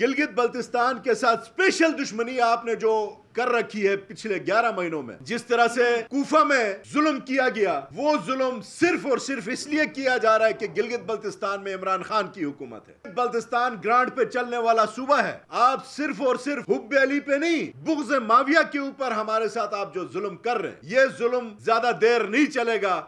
गिलगित बल्तिस्तान के साथ स्पेशल दुश्मनी आपने जो कर रखी है पिछले 11 महीनों में जिस तरह से कूफा में जुल्म किया गया वो जुल्म सिर्फ और सिर्फ इसलिए किया जा रहा है कि गिलगित बल्तिस्तान में इमरान खान की हुकूमत है बल्तिस्तान ग्रांड पे चलने वाला सूबा है आप सिर्फ और सिर्फ हुब्बे अली पे नहीं बुग्ज माविया के ऊपर हमारे साथ आप जो जुल्म कर रहे हैं ये जुल्म ज्यादा देर नहीं चलेगा